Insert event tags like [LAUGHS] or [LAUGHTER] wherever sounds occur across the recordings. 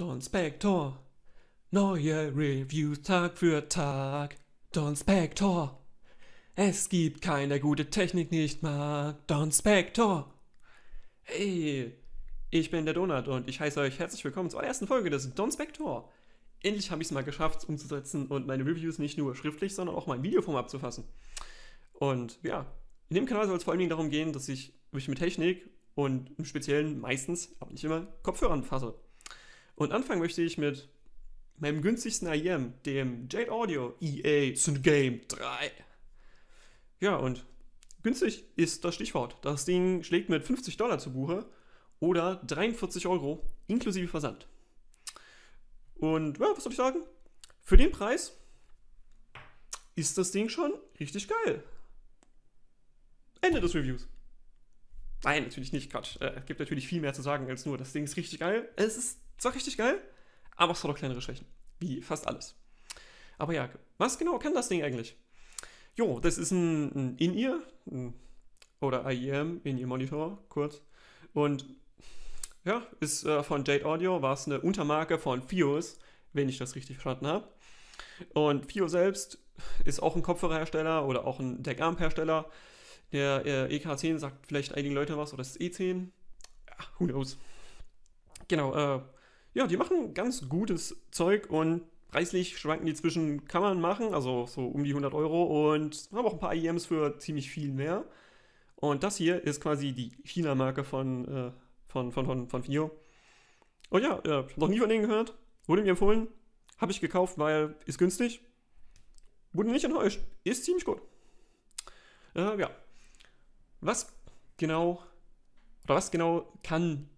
Don Spector. Neue Reviews Tag für Tag. Don Spector. Es gibt keine gute Technik nicht mag. Don Spector. Hey, ich bin der Donut und ich heiße euch herzlich willkommen zur ersten Folge des Don Spector. Endlich habe ich es mal geschafft, umzusetzen und meine Reviews nicht nur schriftlich, sondern auch mal in Videoform abzufassen. Und ja, in dem Kanal soll es vor allen Dingen darum gehen, dass ich mich mit Technik und im Speziellen meistens, aber nicht immer, Kopfhörern fasse. Und anfangen möchte ich mit meinem günstigsten IEM, dem Jade Audio EA Sin Game 3. Ja, und günstig ist das Stichwort. Das Ding schlägt mit 50 Dollar zu Buche oder 43 Euro inklusive Versand. Und ja, was soll ich sagen? Für den Preis ist das Ding schon richtig geil. Ende des Reviews. Nein, natürlich nicht, Quatsch. Es äh, gibt natürlich viel mehr zu sagen als nur, das Ding ist richtig geil. Es ist zwar richtig geil, aber es hat auch kleinere Schwächen. Wie fast alles. Aber ja, was genau kann das Ding eigentlich? Jo, das ist ein, ein In-Ear oder IEM, In-Ear Monitor, kurz. Und ja, ist äh, von Jade Audio, war es eine Untermarke von Fios, wenn ich das richtig verstanden habe. Und Fio selbst ist auch ein Kopfhörerhersteller oder auch ein Deckarmhersteller. Der äh, EK10 sagt vielleicht einigen Leuten was oder das E10. Ja, who knows. Genau, äh, ja, die machen ganz gutes Zeug und preislich schwanken die zwischen, kann man machen, also so um die 100 Euro und haben auch ein paar IEMs für ziemlich viel mehr. Und das hier ist quasi die China-Marke von, äh, von, von, von, von Fio. Und ja, äh, noch nie von denen gehört, wurde mir empfohlen, habe ich gekauft, weil ist günstig. Wurde nicht enttäuscht, ist ziemlich gut. Äh, ja. Was genau, oder was genau kann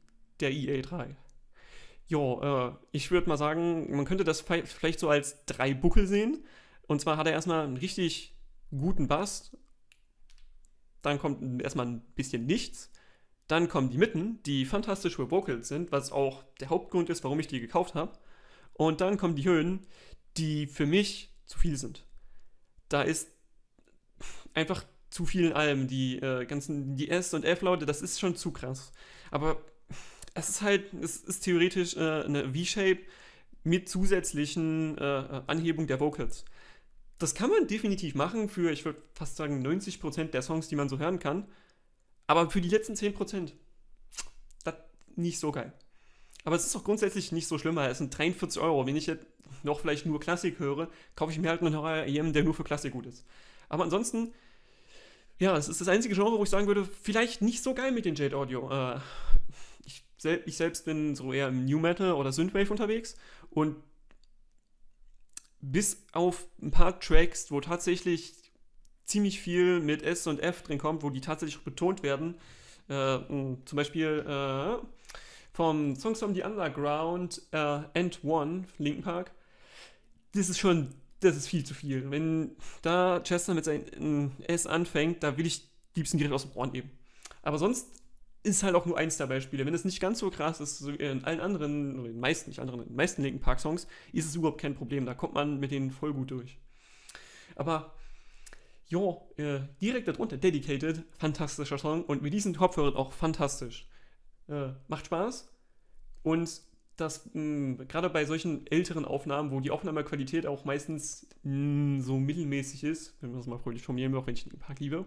der EA3? ja, äh, ich würde mal sagen, man könnte das vielleicht so als drei Buckel sehen. Und zwar hat er erstmal einen richtig guten Bass, dann kommt erstmal ein bisschen nichts, dann kommen die Mitten, die fantastisch für Vocals sind, was auch der Hauptgrund ist, warum ich die gekauft habe. Und dann kommen die Höhen, die für mich zu viel sind. Da ist einfach zu viel in allem. Die äh, ganzen, die S- und F-Laute, das ist schon zu krass. Aber es ist halt, es ist theoretisch äh, eine V-Shape mit zusätzlichen äh, äh Anhebung der Vocals. Das kann man definitiv machen für, ich würde fast sagen, 90% der Songs, die man so hören kann. Aber für die letzten 10%, das nicht so geil. Aber es ist auch grundsätzlich nicht so schlimm, weil es sind 43 Euro. Wenn ich jetzt noch vielleicht nur Klassik höre, kaufe ich mir halt einen Horror e der nur für Klassik gut ist. Aber ansonsten, ja, es ist das einzige Genre, wo ich sagen würde, vielleicht nicht so geil mit den Jade Audio. Äh, sel ich selbst bin so eher im New Metal oder Synthwave unterwegs und bis auf ein paar Tracks, wo tatsächlich ziemlich viel mit S und F drin kommt, wo die tatsächlich betont werden, äh, zum Beispiel äh, vom Songs from the Underground, äh, End One, Linken Park, das ist schon, das ist viel zu viel. Wenn da Chester mit seinem äh, S anfängt, da will ich liebsten direkt aus dem Ohren nehmen. Aber sonst ist halt auch nur eins der Beispiele. Wenn es nicht ganz so krass ist, so in allen anderen, oder in den meisten, nicht anderen, in den meisten Linken Park Songs, ist es überhaupt kein Problem. Da kommt man mit denen voll gut durch. Aber, ja, äh, direkt darunter, Dedicated, fantastischer Song und mit diesen Kopfhörern auch fantastisch. Äh, macht Spaß und das, hm, gerade bei solchen älteren Aufnahmen, wo die Aufnahmequalität auch meistens mh, hm, so mittelmäßig ist, wenn wir das mal fröhlich formulieren auch wenn ich den Park liebe,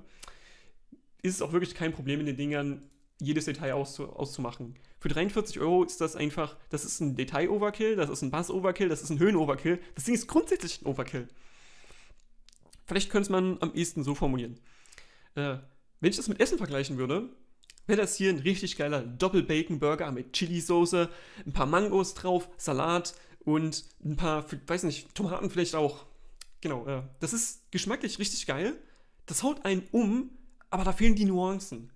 ist es auch wirklich kein Problem, in den Dingern jedes Detail auszu auszumachen. Für 43 Euro ist das einfach, das ist ein Detail-Overkill, das ist ein Bass-Overkill, das ist ein Höhen-Overkill. Das Ding ist grundsätzlich ein Overkill. Vielleicht könnte man am ehesten so formulieren. Äh, wenn ich das mit Essen vergleichen würde, wäre das hier ein richtig geiler Doppel-Bacon-Burger mit Chili-Soße, ein paar Mangos drauf, Salat und ein paar, weiß nicht, Tomaten vielleicht auch. Genau, äh, das ist geschmacklich richtig geil. Das haut einen um, aber da fehlen die Nuancen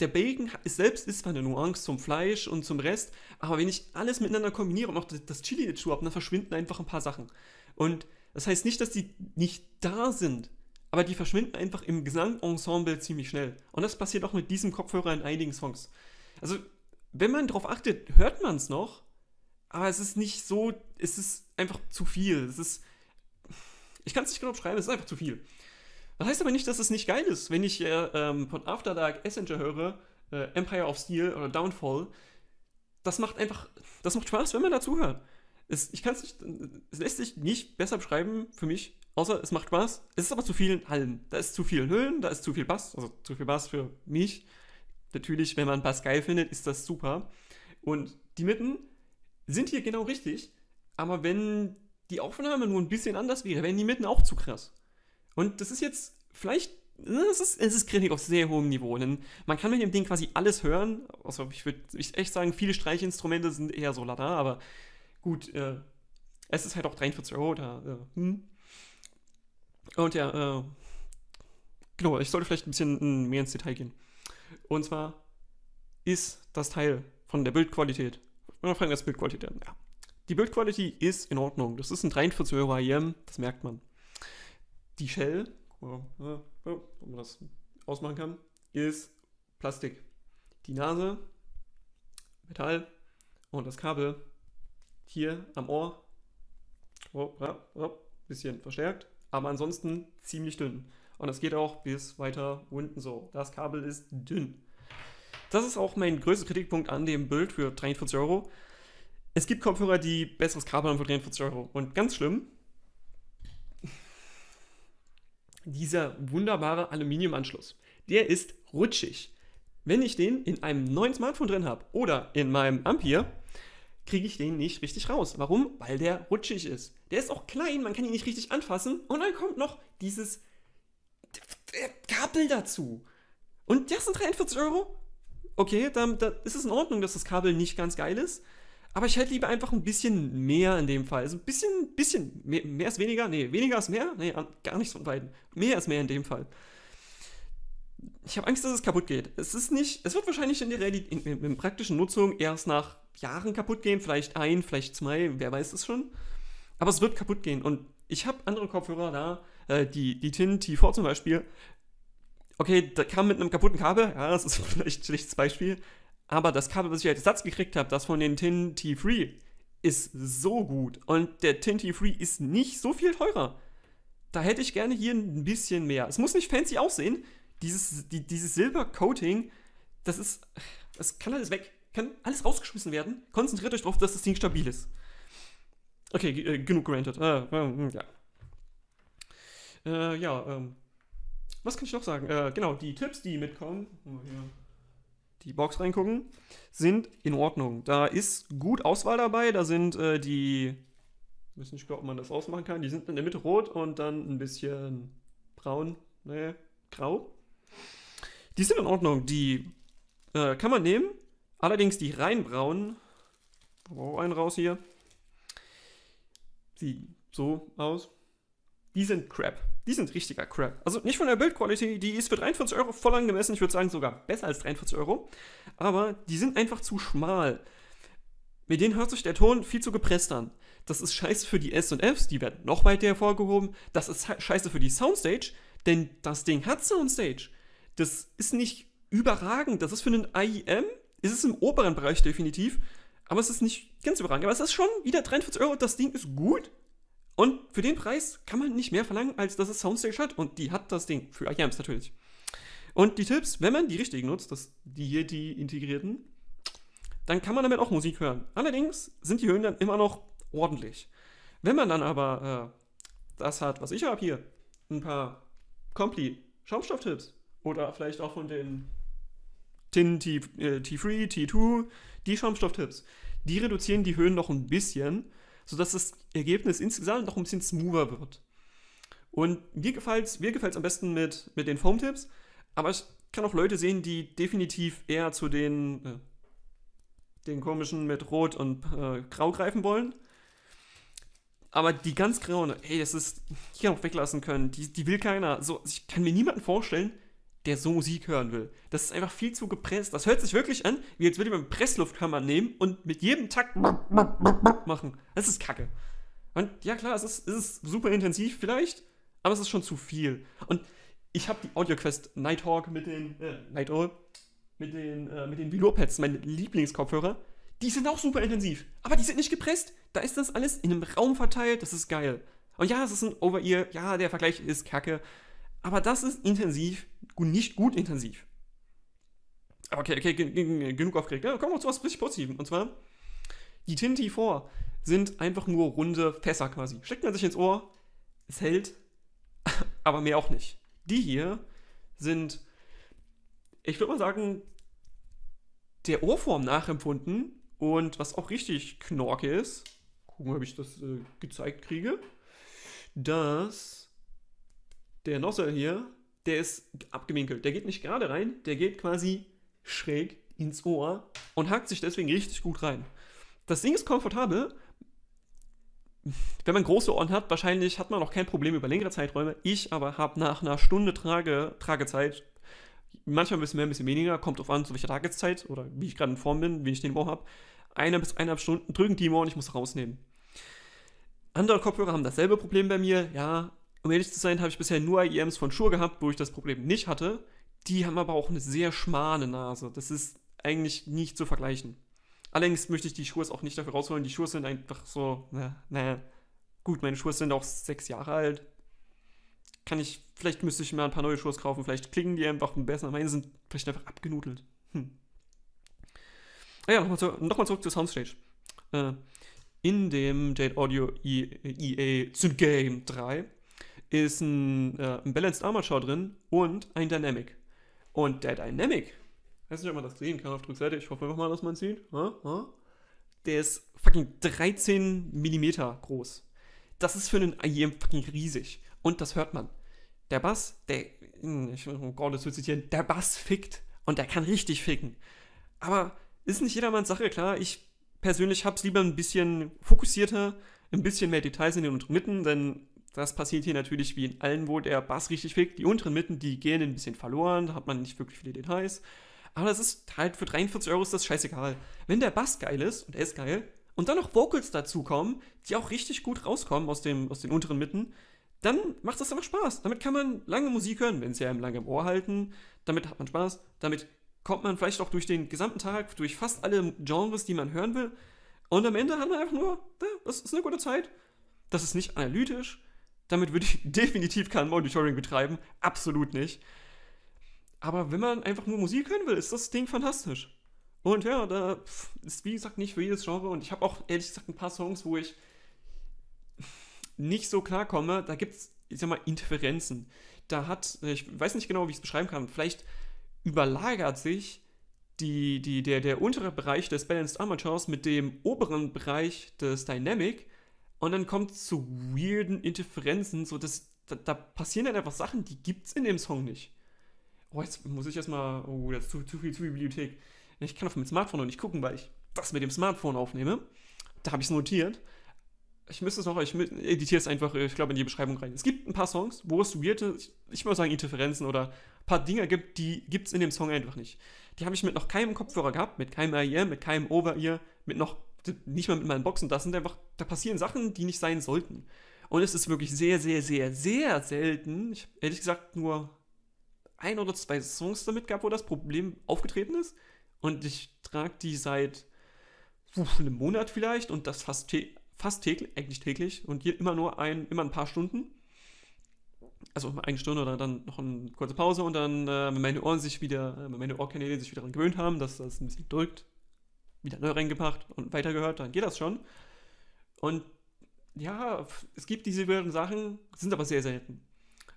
der Bacon selbst ist zwar eine Nuance zum Fleisch und zum Rest, aber wenn ich alles miteinander kombiniere und auch das Chili dazu habe, dann verschwinden einfach ein paar Sachen. Und das heißt nicht, dass die nicht da sind, aber die verschwinden einfach im Gesamtensemble ziemlich schnell. Und das passiert auch mit diesem Kopfhörer in einigen Songs. Also, wenn man darauf achtet, hört man es noch, aber es ist nicht so, es ist einfach zu viel. Es ist, ich kann es nicht genau beschreiben, es ist einfach zu viel. Das heißt aber nicht, dass es nicht geil ist. Wenn ich äh, ähm, von After Dark Essenger höre, äh, Empire of Steel oder Downfall, das macht einfach, das macht Spaß, wenn man dazuhört. Es, ich kann es nicht, es lässt sich nicht besser beschreiben für mich, außer es macht Spaß. Es ist aber zu vielen Hallen. Da ist zu viel Höhlen, da ist zu viel Bass, also zu viel Bass für mich. Natürlich, wenn man Bass geil findet, ist das super. Und die Mitten sind hier genau richtig, aber wenn die Aufnahme nur ein bisschen anders wäre, wären die Mitten auch zu krass. Und das ist jetzt vielleicht, ne, es ist, es ist Kritik auf sehr hohem Niveau. Denn man kann mit dem Ding quasi alles hören. Also ich würde echt sagen, viele Streichinstrumente sind eher so lada, aber gut, äh, es ist halt auch 43 Euro da. Äh, hm. Und ja, äh, genau, ich sollte vielleicht ein bisschen hm, mehr ins Detail gehen. Und zwar ist das Teil von der Bildqualität. Wir fangen das Bildqualität an. Ja. Die Bildqualität ist in Ordnung. Das ist ein 43 Euro IM, das merkt man die Shell, ne, ob man das ausmachen kann, ist Plastik. Die Nase, Metall und das Kabel hier am Ohr, bisschen verstärkt, aber ansonsten ziemlich dünn. Und das geht auch bis weiter unten so. Das Kabel ist dünn. Das ist auch mein größter Kritikpunkt an dem Bild für 43 Euro. Es gibt Kopfhörer, die besseres Kabel haben für 43 Euro. Und ganz schlimm, dieser wunderbare Aluminiumanschluss. Der ist rutschig. Wenn ich den in einem neuen Smartphone drin habe oder in meinem Ampere, kriege ich den nicht richtig raus. Warum? Weil der rutschig ist. Der ist auch klein, man kann ihn nicht richtig anfassen und dann kommt noch dieses Kabel dazu. Und das sind 43 Euro? Okay, dann, dann ist es in Ordnung, dass das Kabel nicht ganz geil ist. Aber ich hätte lieber einfach ein bisschen mehr in dem Fall. Also ein bisschen, bisschen, mehr, mehr ist weniger? Nee, weniger ist mehr? Nee, gar nichts von beiden. Mehr ist mehr in dem Fall. Ich habe Angst, dass es kaputt geht. Es ist nicht, es wird wahrscheinlich in der Realität, in, in, praktischen Nutzung erst nach Jahren kaputt gehen. Vielleicht ein, vielleicht zwei, wer weiß es schon. Aber es wird kaputt gehen. Und ich habe andere Kopfhörer da, äh, die, die TIN T4 zum Beispiel. Okay, da kam mit einem kaputten Kabel, ja, das ist [LAUGHS] vielleicht ein schlechtes Beispiel, aber das Kabel, was ich als Satz gekriegt habe, das von den Tin T3, ist so gut. Und der Tin T3 ist nicht so viel teurer. Da hätte ich gerne hier ein bisschen mehr. Es muss nicht fancy aussehen. Dieses, die, dieses Silber-Coating, das ist. Das kann alles weg. Kann alles rausgeschmissen werden. Konzentriert euch darauf, dass das Ding stabil ist. Okay, äh, genug gerantet. Äh, äh, ja. Äh, ja, ähm. Was kann ich noch sagen? Äh, genau, die Tipps, die mitkommen. Oh, ja die Box reingucken, sind in Ordnung. Da ist gut Auswahl dabei, da sind äh, die, ich weiß nicht, genau, ob man das ausmachen kann, die sind in der Mitte rot und dann ein bisschen braun, ne, grau. Die sind in Ordnung, die äh, kann man nehmen, allerdings die rein braunen, aber auch einen raus hier, sieht so aus, die sind crap. Die sind richtiger crap. Also nicht von der Bildqualität, die ist für 43 Euro voll angemessen. Ich würde sagen sogar besser als 43 Euro. Aber die sind einfach zu schmal. Mit denen hört sich der Ton viel zu gepresst an. Das ist scheiße für die S und Fs, die werden noch weiter hervorgehoben. Das ist scheiße für die Soundstage, denn das Ding hat Soundstage. Das ist nicht überragend. Das ist für einen IEM, ist es im oberen Bereich definitiv, aber es ist nicht ganz überragend. Aber es ist schon wieder 43 Euro, das Ding ist gut. Und für den Preis kann man nicht mehr verlangen, als dass es Soundstage hat. Und die hat das Ding für IAMs natürlich. Und die Tipps, wenn man die richtigen nutzt, das, die hier die integrierten, dann kann man damit auch Musik hören. Allerdings sind die Höhen dann immer noch ordentlich. Wenn man dann aber äh, das hat, was ich habe hier, ein paar Compli Schaumstofftipps oder vielleicht auch von den Tin T, äh, T3, T2, die Schaumstofftipps, die reduzieren die Höhen noch ein bisschen sodass das Ergebnis insgesamt noch ein bisschen smoother wird. Und mir gefällt es mir am besten mit, mit den Foam-Tipps, aber ich kann auch Leute sehen, die definitiv eher zu den, äh, den komischen mit Rot und äh, Grau greifen wollen. Aber die ganz grauen, ey, das ist, hier auch weglassen können, die, die will keiner. So, ich kann mir niemanden vorstellen, der so Musik hören will. Das ist einfach viel zu gepresst. Das hört sich wirklich an, wie jetzt würde man einen Presslufthammer nehmen und mit jedem Takt machen. Das ist kacke. Und ja, klar, es ist, es ist super intensiv vielleicht, aber es ist schon zu viel. Und ich habe die Audioquest Nighthawk mit den äh, Night Owl, mit den äh, mit den Velour-Pads, meine Lieblingskopfhörer. Die sind auch super intensiv, aber die sind nicht gepresst. Da ist das alles in einem Raum verteilt. Das ist geil. Und ja, es ist ein Over-Ear. Ja, der Vergleich ist kacke. Aber das ist intensiv nicht gut intensiv. Okay, okay, genug aufgeregt. Ja, kommen wir zu was richtig Positivem. Und zwar, die Tinti 4 sind einfach nur runde Fässer quasi. Steckt man sich ins Ohr, es hält, [LAUGHS] aber mehr auch nicht. Die hier sind, ich würde mal sagen, der Ohrform nachempfunden und was auch richtig knorke ist, gucken, ob ich das äh, gezeigt kriege, dass der Nozzle hier der ist abgewinkelt. Der geht nicht gerade rein, der geht quasi schräg ins Ohr und hakt sich deswegen richtig gut rein. Das Ding ist komfortabel. Wenn man große Ohren hat, wahrscheinlich hat man auch kein Problem über längere Zeiträume. Ich aber habe nach einer Stunde Trage, Tragezeit, manchmal ein bisschen mehr, ein bisschen weniger, kommt auf an, zu welcher Tageszeit oder wie ich gerade in Form bin, wie ich den Ohr habe, eine bis eineinhalb Stunden drücken die Ohren ich muss rausnehmen. Andere Kopfhörer haben dasselbe Problem bei mir. Ja, um ehrlich zu sein, habe ich bisher nur IEMs von Schur gehabt, wo ich das Problem nicht hatte. Die haben aber auch eine sehr schmale Nase. Das ist eigentlich nicht zu vergleichen. Allerdings möchte ich die Schuhe auch nicht dafür rausholen. Die Schuhe sind einfach so, naja. Ne, Na, ne. gut, meine Schuhe sind auch sechs Jahre alt. Kann ich, vielleicht müsste ich mir ein paar neue Schuhe kaufen. Vielleicht klingen die einfach besser. Meine sind vielleicht einfach abgenudelt. Hm. Ah ja, nochmal zu, noch zurück zur Soundstage. Äh, in dem Jade Audio EA Game 3 ist ein, äh, ein Balanced Armature drin und ein Dynamic. Und der Dynamic, weiß nicht, ob man das sehen kann auf der Rückseite, ich hoffe einfach mal, dass man es sieht. Ha? Ha? Der ist fucking 13 Millimeter groß. Das ist für einen IEM fucking riesig. Und das hört man. Der Bass, der, hm, ich mal Gordon zu zitieren, der Bass fickt. Und der kann richtig ficken. Aber ist nicht jedermanns Sache, klar. Ich persönlich hab's lieber ein bisschen fokussierter, ein bisschen mehr Details in den Untermitten, denn das passiert hier natürlich wie in allen, wo der Bass richtig fickt. Die unteren Mitten, die gehen ein bisschen verloren, da hat man nicht wirklich viele Details. Aber das ist halt für 43 Euro ist das scheißegal. Wenn der Bass geil ist, und er ist geil, und dann noch Vocals dazukommen, die auch richtig gut rauskommen aus, dem, aus den unteren Mitten, dann macht das einfach Spaß. Damit kann man lange Musik hören, wenn sie einem lange im Ohr halten. Damit hat man Spaß. Damit kommt man vielleicht auch durch den gesamten Tag, durch fast alle Genres, die man hören will. Und am Ende hat man einfach nur, das ist eine gute Zeit. Das ist nicht analytisch. Damit würde ich [LAUGHS] definitiv kein Monitoring betreiben. Absolut nicht. Aber wenn man einfach nur Musik hören will, ist das Ding fantastisch. Und ja, da ist wie gesagt nicht für jedes Genre. Und ich habe auch ehrlich gesagt ein paar Songs, wo ich nicht so klarkomme. Da gibt es, ich sag mal, Interferenzen. Da hat, ich weiß nicht genau, wie ich es beschreiben kann, vielleicht überlagert sich die, die, der, der untere Bereich des Balanced Armatures mit dem oberen Bereich des Dynamic. Und dann kommt es zu weirden Interferenzen, so dass da, da, passieren dann einfach Sachen, die gibt's in dem Song nicht. Oh, jetzt muss ich erstmal, oh, das ist zu, zu viel zu viel Bibliothek. Ich kann auf dem Smartphone noch nicht gucken, weil ich das mit dem Smartphone aufnehme. Da habe ich es notiert. Ich müsste es noch, ich editiere es einfach, äh, ich glaube, in die Beschreibung rein. Es gibt ein paar Songs, wo es weirde, ich, ich würde sagen, Interferenzen oder ein paar Dinger gibt, die gibt's in dem Song einfach nicht. Die habe ich mit noch keinem Kopfhörer gehabt, mit keinem IEM, mit keinem Over-Ear, mit noch nicht mal mit meinen Boxen. Das sind einfach, da passieren Sachen, die nicht sein sollten. Und es ist wirklich sehr, sehr, sehr, sehr selten. Ich habe ehrlich gesagt nur ein oder zwei Songs damit gehabt, wo das Problem aufgetreten ist. Und ich trage die seit pf, einem Monat vielleicht und das fast, fast täglich, eigentlich täglich. Und hier immer nur ein, immer ein paar Stunden. Also eine Stunde oder dann noch eine kurze Pause und dann, äh, wenn meine Ohren sich wieder, äh, wenn meine Ohrkanäle sich wieder daran gewöhnt haben, dass das ein bisschen drückt, wieder neu reingebracht und weitergehört, dann geht das schon. Und ja, es gibt diese wirren Sachen, sind aber sehr selten.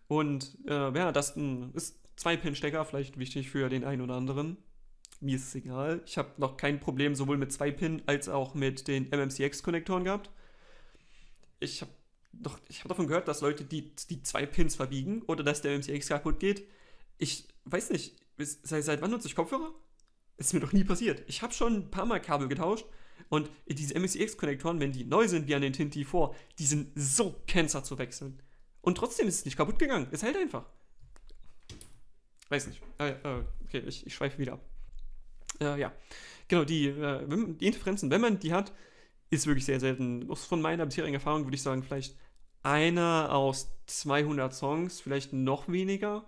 Und äh, ja, das ist zwei Pin-Stecker vielleicht wichtig für den einen oder anderen. Mir ist es egal. Ich habe noch kein Problem sowohl mit 2-Pin als auch mit den MMCX-Konnektoren gehabt. Ich habe doch, ich habe davon gehört, dass Leute die, die zwei Pins verbiegen oder dass der MCX kaputt geht. Ich weiß nicht, seit, seit wann nutze ich Kopfhörer? ist mir doch nie passiert. Ich habe schon ein paar Mal Kabel getauscht und diese MXX-Konnektoren, e wenn die neu sind, wie an den Tinti vor, die sind so Cancer zu wechseln. Und trotzdem ist es nicht kaputt gegangen. Es hält einfach. Weiß nicht. Äh, äh, okay, ich, ich schweife wieder ab. Äh, ja. Genau, die, äh, wenn, die Interferenzen, wenn man die hat, ist wirklich sehr selten. Aus von meiner bisherigen Erfahrung würde ich sagen, vielleicht einer aus 200 Songs, vielleicht noch weniger.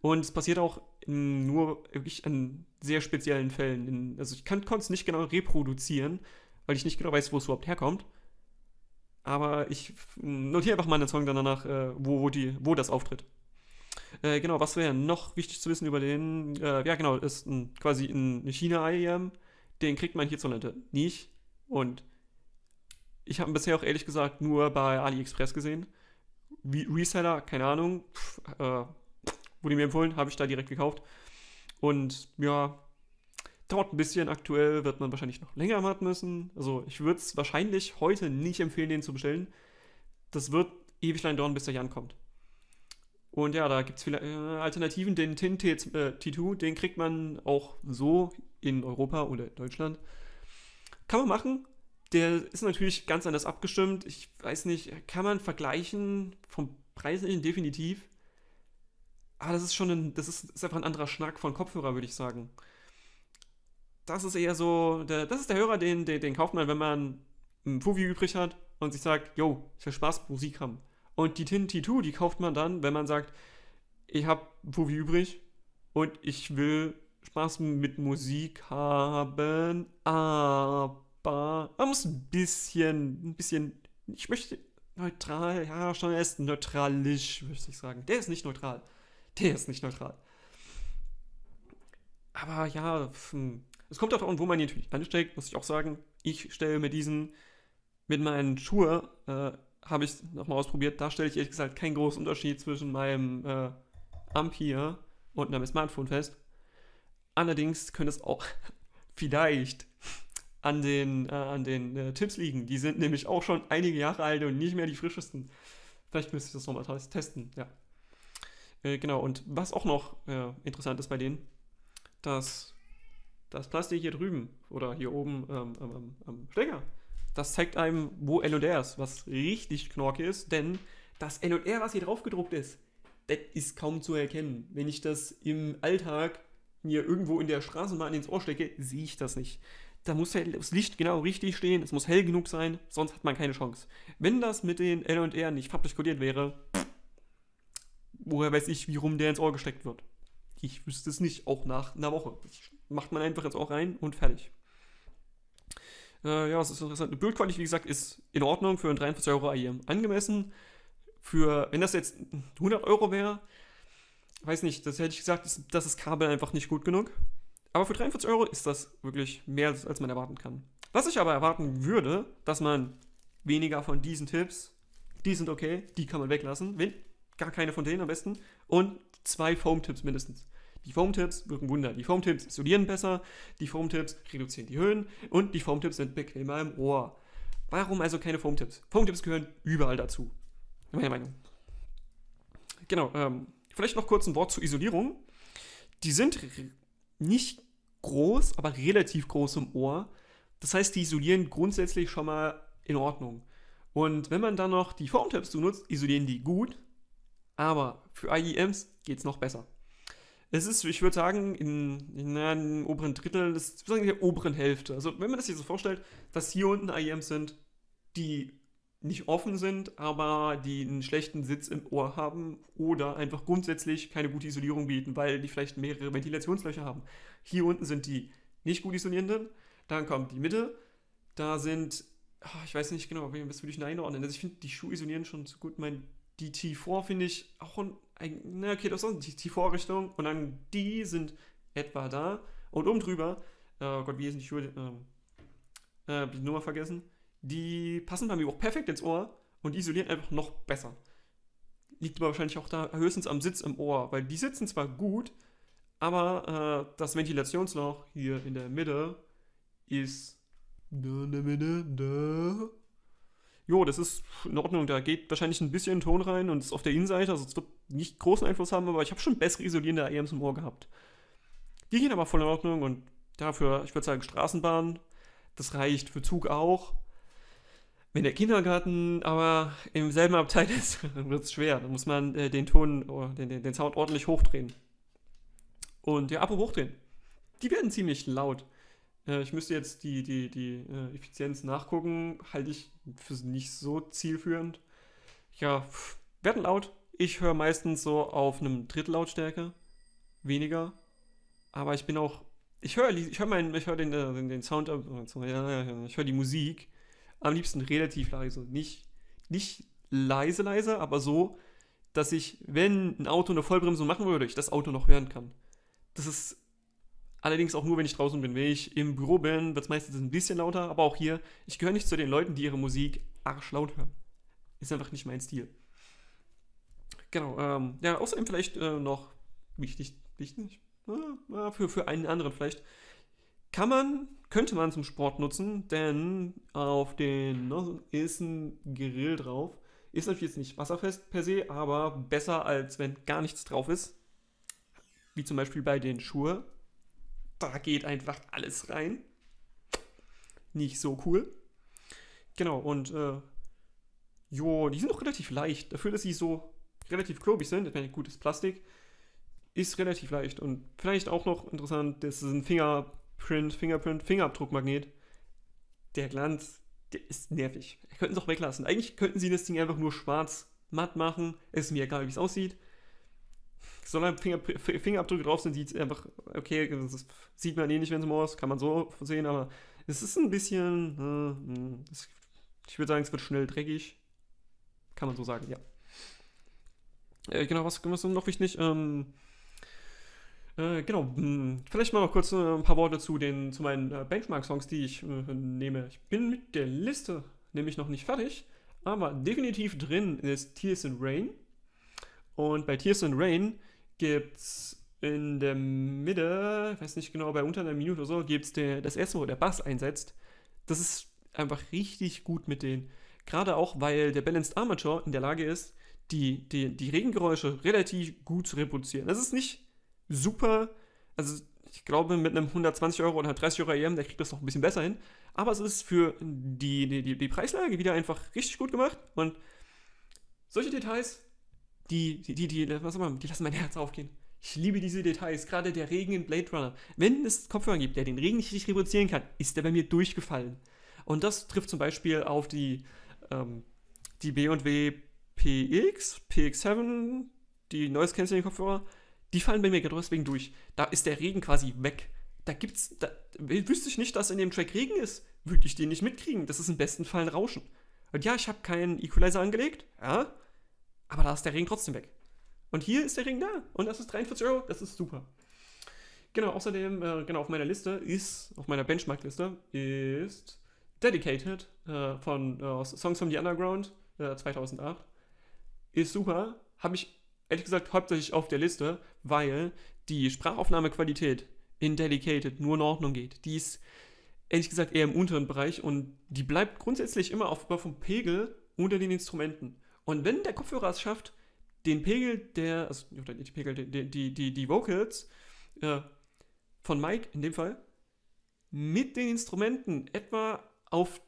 Und es passiert auch in nur wirklich in sehr speziellen Fällen. In, also ich konnte es nicht genau reproduzieren, weil ich nicht genau weiß, wo es überhaupt herkommt. Aber ich notiere einfach mal einen Song danach, äh, wo, wo, die, wo das auftritt. Äh, genau, was wäre noch wichtig zu wissen über den? Äh, ja, genau, ist ein, quasi ein China-IEM. Den kriegt man hierzulande nicht. Und ich habe ihn bisher auch ehrlich gesagt nur bei AliExpress gesehen. Re Reseller, keine Ahnung, pff, äh, wurde mir empfohlen, habe ich da direkt gekauft. Und ja, dauert ein bisschen aktuell, wird man wahrscheinlich noch länger warten müssen. Also ich würde es wahrscheinlich heute nicht empfehlen, den zu bestellen. Das wird ewig lang dauern, bis der hier ankommt. Und ja, da gibt es viele äh, Alternativen. Den Tin T, 2 äh, den kriegt man auch so in Europa oder in Deutschland. Kann man machen. Der ist natürlich ganz anders abgestimmt. Ich weiß nicht, kann man vergleichen vom Preislichen definitiv. Ah, das ist schon ein, das ist, ist einfach ein anderer Schnack von Kopfhörer, würde ich sagen. Das ist eher so, der, das ist der Hörer, den, den, den kauft man, wenn man einen Fuvi übrig hat und sich sagt, yo, ich will Spaß Musik haben. Und die Tin T2, die kauft man dann, wenn man sagt, ich habe Fuvi übrig und ich will Spaß mit Musik haben, aber man muss ein bisschen, ein bisschen, ich möchte neutral, ja, schon, er ist neutralisch, würde ich sagen. Der ist nicht neutral. Der ist nicht neutral. Aber ja, hm, es kommt auch an, wo man ihn natürlich ansteckt, muss ich auch sagen. Ich stelle mir diesen mit meinen Schuhe, äh, habe ich nochmal ausprobiert, da stelle ich ehrlich gesagt keinen großen Unterschied zwischen meinem äh, hier und einem Smartphone fest. Allerdings könnte es auch [LAUGHS] vielleicht an den, äh, an den äh, Tipps liegen. Die sind nämlich auch schon einige Jahre alt und nicht mehr die frischesten. Vielleicht müsste ich das nochmal testen, ja. Äh, genau, und was auch noch äh, interessant ist bei denen, dass das Plastik hier drüben oder hier oben ähm, ähm, am Stecker, das zeigt einem, wo LR ist, was richtig knorke ist, denn das LR, was hier drauf gedruckt ist, das ist kaum zu erkennen. Wenn ich das im Alltag mir irgendwo in der Straßenbahn ins Ohr stecke, sehe ich das nicht. Da muss halt das Licht genau richtig stehen, es muss hell genug sein, sonst hat man keine Chance. Wenn das mit den LR nicht farblich kodiert wäre, pff, woher weiß ich, wie rum der ins Ohr gesteckt wird? Ich wüsste es nicht, auch nach einer Woche. Das macht man einfach ins Ohr rein und fertig. Äh, ja, es ist interessant. Eine Bildqualität, wie gesagt, ist in Ordnung für ein 43 Euro AIM Angemessen für, wenn das jetzt 100 Euro wäre, weiß nicht, das hätte ich gesagt, ist, das ist Kabel einfach nicht gut genug. Aber für 43 Euro ist das wirklich mehr, als man erwarten kann. Was ich aber erwarten würde, dass man weniger von diesen Tipps, die sind okay, die kann man weglassen, wenn gar keine von denen am besten. Und zwei Foam-Tipps mindestens. Die foam tipps wirken Wunder. Die foam tipps isolieren besser, die foam tipps reduzieren die Höhen und die foam tipps sind bequemer im Ohr. Warum also keine Foam-Tipps? Foam-Tipps gehören überall dazu. Meine Meinung. Genau, ähm, vielleicht noch kurz ein Wort zur Isolierung. Die sind nicht groß, aber relativ groß im Ohr. Das heißt, die isolieren grundsätzlich schon mal in Ordnung. Und wenn man dann noch die foam Formtipps benutzt, isolieren die gut, aber für IEMs geht es noch besser. Es ist, ich würde sagen, in, in, in oberen Drittel, das ist in der oberen Hälfte. Also wenn man das sich so vorstellt, dass hier unten IEMs sind, die nicht offen sind, aber die einen schlechten Sitz im Ohr haben oder einfach grundsätzlich keine gute Isolierung bieten, weil die vielleicht mehrere Ventilationslöcher haben. Hier unten sind die nicht gut isolierenden, dann kommt die Mitte, da sind, ah, ich weiß nicht genau, wen bist du dich einordnen. Also ich finde, die Schuhe isolieren schon so gut mein die T4 finde ich auch ein, na okay, das ist die T4-Richtung und dann die sind etwa da und oben drüber, äh, oh Gott, wie ist die Schuhe, ähm, äh, äh, die Nummer vergessen, die passen bei mir auch perfekt ins Ohr und isolieren einfach noch besser. Liegt aber wahrscheinlich auch da höchstens am Sitz im Ohr, weil die sitzen zwar gut, aber äh, das Ventilationsloch hier in der Mitte ist da, in der Mitte, da, jo, das ist in Ordnung, da geht wahrscheinlich ein bisschen Ton rein und ist auf der Innenseite, also es wird nicht großen Einfluss haben, aber ich habe schon bessere isolierende AMs im Ohr gehabt. Die gehen aber voll in Ordnung und dafür, ich würde sagen, Straßenbahn, das reicht für Zug auch. Wenn der Kindergarten aber im selben Abteil [LAUGHS] ist, dann wird es schwer. Da muss man äh, den Ton, oh, den, den, den Sound ordentlich hochdrehen. Und ja, apropos hochdrehen. Die werden ziemlich laut. Äh, ich müsste jetzt die, die, die äh, Effizienz nachgucken, halte ich für nicht so zielführend. Ja, werden laut. Ich höre meistens so auf einem Drittel Lautstärke, weniger. Aber ich bin auch, ich höre ich hör hör den, äh, den, den Sound, ich höre die Musik am liebsten relativ leise. Nicht, nicht leise, leise, aber so, dass ich, wenn ein Auto eine Vollbremsung machen würde, ich das Auto noch hören kann. Das ist Allerdings auch nur, wenn ich draußen bin. Wenn ich im Büro bin, wird es meistens ein bisschen lauter, aber auch hier, ich gehöre nicht zu den Leuten, die ihre Musik arschlaut hören. Ist einfach nicht mein Stil. Genau, ähm, ja, außerdem vielleicht äh, noch wichtig, wichtig, äh, äh, für, für einen anderen vielleicht, kann man, könnte man zum Sport nutzen, denn auf den ne, ist ein Grill drauf. Ist natürlich jetzt nicht wasserfest per se, aber besser als wenn gar nichts drauf ist. Wie zum Beispiel bei den Schuhe da geht einfach alles rein. Nicht so cool. Genau, und äh, jo, die sind auch relativ leicht. Dafür, dass sie so relativ klobig sind, das ich ein gutes Plastik, ist relativ leicht. Und vielleicht auch noch interessant, das ist ein Fingerprint, Fingerprint, Fingerabdruckmagnet. Der Glanz, der ist nervig. Könnten sie auch weglassen. Eigentlich könnten sie das Ding einfach nur schwarz matt machen. Es ist mir egal, wie es aussieht solange Finger, Fingerabdrücke drauf sind, sieht es einfach, okay, das sieht man eh nicht, wenn es morst, kann man so sehen, aber es ist ein bisschen, äh, hm, es, ich würde sagen, es wird schnell dreckig. Kann man so sagen, ja. Äh, genau, was, was noch wichtig? Ähm, äh, genau, mh, hm, vielleicht mal noch kurz äh, ein paar Worte zu, den, zu meinen äh, Benchmark-Songs, die ich äh, nehme. Ich bin mit der Liste nämlich noch nicht fertig, aber definitiv drin ist Tears in Rain. Und bei Tears in Rain gibt's in der Mitte, ich weiß nicht genau, bei unter einer Minute oder so, gibt's der, das erste, wo der Bass einsetzt. Das ist einfach richtig gut mit denen. Gerade auch, weil der Balanced Armature in der Lage ist, die, die, die Regengeräusche relativ gut zu reproduzieren. Das ist nicht super, also ich glaube, mit einem 120 Euro oder 30 Euro EM, der kriegt das noch ein bisschen besser hin. Aber es ist für die, die, die Preislage wieder einfach richtig gut gemacht. Und solche Details die, die, die, die, was immer, die lassen mein Herz aufgehen. Ich liebe diese Details, gerade der Regen in Blade Runner. Wenn es Kopfhörer gibt, der den Regen nicht richtig reproduzieren kann, ist der bei mir durchgefallen. Und das trifft zum Beispiel auf die, ähm, die BW PX, PX7, die Noise Cancelling Kopfhörer. Die fallen bei mir gerade deswegen durch. Da ist der Regen quasi weg. Da gibt's, da, wüsste ich nicht, dass in dem Track Regen ist, würde ich den nicht mitkriegen. Das ist im besten Fall ein Rauschen. Und ja, ich habe keinen Equalizer angelegt, ja, aber da ist der Ring trotzdem weg. Und hier ist der Ring da. Und das ist 43 Euro. Das ist super. Genau, außerdem, äh, genau, auf meiner Liste ist, auf meiner Benchmark-Liste ist Dedicated äh, von äh, Songs from the Underground 2008. Äh, ist super. Habe ich ehrlich gesagt hauptsächlich auf der Liste, weil die Sprachaufnahmequalität in Dedicated nur in Ordnung geht. Die ist ehrlich gesagt eher im unteren Bereich und die bleibt grundsätzlich immer auf, auf dem Pegel unter den Instrumenten. Und wenn der Kopfhörer es schafft, den Pegel der, also nicht Pegel, die, die, die, die Vocals äh, von Mike in dem Fall, mit den Instrumenten etwa auf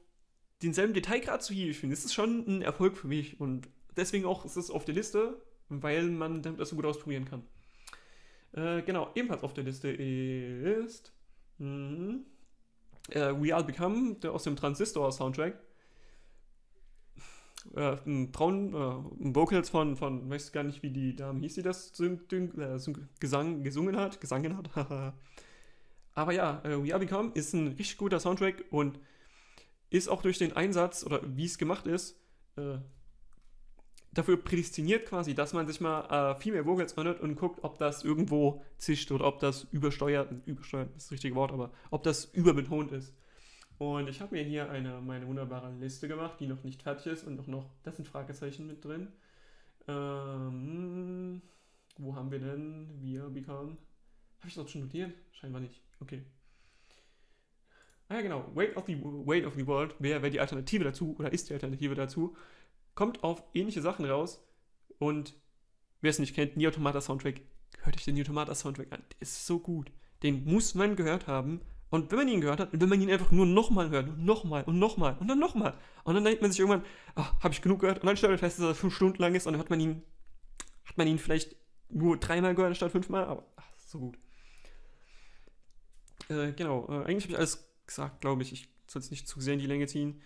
denselben Detailgrad zu hielfen, ist es schon ein Erfolg für mich. Und deswegen auch ist es auf der Liste, weil man damit das so gut ausprobieren kann. Äh, genau, ebenfalls auf der Liste ist mh, äh, We All Become, der aus dem Transistor-Soundtrack äh, Frauen, äh, Vocals von, von, weiß gar nicht, wie die Dame hieß, die das äh, Gesang, gesungen hat, gesangen hat. [LAUGHS] Aber ja, äh, We Are Become ist ein richtig guter Soundtrack und ist auch durch den Einsatz oder wie es gemacht ist, äh, dafür prädestiniert quasi, dass man sich mal äh, Female Vocals anhört und guckt, ob das irgendwo zischt oder ob das übersteuert, übersteuert ist das richtige Wort, aber ob das überbetont ist. Und ich habe mir hier eine, meine wunderbare Liste gemacht, die noch nicht fertig ist und noch, noch, das sind Fragezeichen mit drin. Ähm, wo haben wir denn? Wir become. Habe ich das schon notiert? Scheinbar nicht. Okay. Ah ja, genau. Weight of the, Weight of the World wäre die Alternative dazu oder ist die Alternative dazu. Kommt auf ähnliche Sachen raus und wer es nicht kennt, Neo Tomata Soundtrack, hört euch den Neo Tomata Soundtrack an. Der ist so gut. Den muss man gehört haben und wenn man ihn gehört hat, und wenn man ihn einfach nur nochmal hört, und nochmal, und nochmal, und dann nochmal, und dann denkt man sich irgendwann, ach, habe ich genug gehört, und dann stellt man fest, dass er fünf Stunden lang ist, und dann hat man ihn, hat man ihn vielleicht nur dreimal gehört statt fünfmal, aber ach, so gut. Äh, genau, äh, eigentlich habe ich alles gesagt, glaube ich. Ich soll es nicht zu sehr in die Länge ziehen.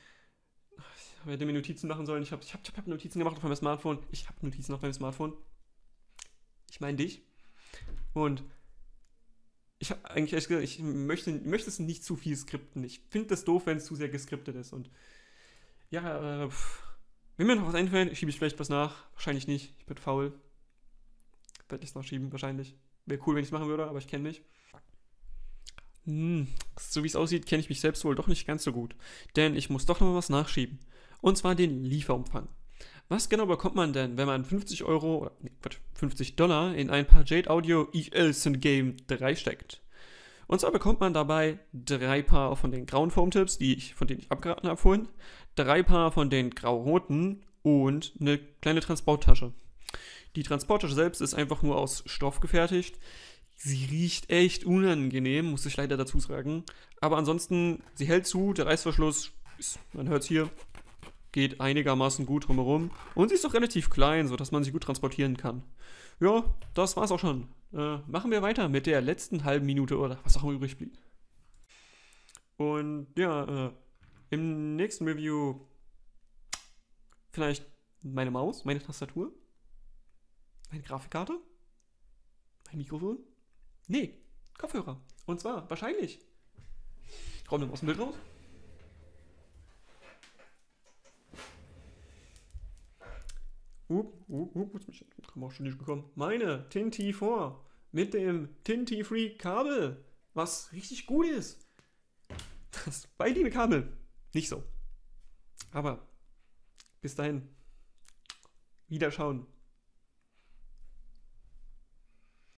Ich hätte mir Notizen machen sollen. Ich habe ich hab, ich hab Notizen gemacht auf meinem Smartphone. Ich habe Notizen auf meinem Smartphone. Ich meine dich. Und ich habe eigentlich ehrlich gesagt, ich möchte, möchte es nicht zu viel skripten. Ich finde das doof, wenn es zu sehr geskriptet ist. Und ja, äh, wenn mir noch was einfällt, schiebe ich vielleicht was nach. Wahrscheinlich nicht. Ich bin faul. Werde ich es noch schieben, wahrscheinlich. Wäre cool, wenn ich es machen würde, aber ich kenne mich. Hm, so wie es aussieht, kenne ich mich selbst wohl doch nicht ganz so gut. Denn ich muss doch noch was nachschieben. Und zwar den Lieferumfang. Was genau bekommt man denn, wenn man 50 Euro, oder, nee, 50 Dollar in ein paar Jade Audio EL Synth Game 3 steckt? Und zwar bekommt man dabei drei Paar von den grauen Formtipps, die ich, von denen ich abgeraten habe vorhin, drei Paar von den grau-roten und eine kleine Transporttasche. Die Transporttasche selbst ist einfach nur aus Stoff gefertigt. Sie riecht echt unangenehm, muss ich leider dazu sagen. Aber ansonsten, sie hält zu, der Reißverschluss, ist, man hört es hier, geht einigermaßen gut drumherum. Und sie ist doch relativ klein, sodass man sie gut transportieren kann. Ja, das war's auch schon. Äh, machen wir weiter mit der letzten halben Minute oder was auch immer übrig blieb. Und ja, äh, im nächsten Review vielleicht meine Maus, meine Tastatur, meine Grafikkarte, mein Mikrofon. Nee, Kopfhörer. Und zwar wahrscheinlich. Kommt denn aus dem Bild raus? up, up, up, jetzt bin ich am Kamerastudio gekommen. Meine Tinti 4 mit dem Tinti Free Kabel, was richtig gut ist. Das bei beiliebe Kabel. Nicht so. Aber bis dahin, wieder schauen.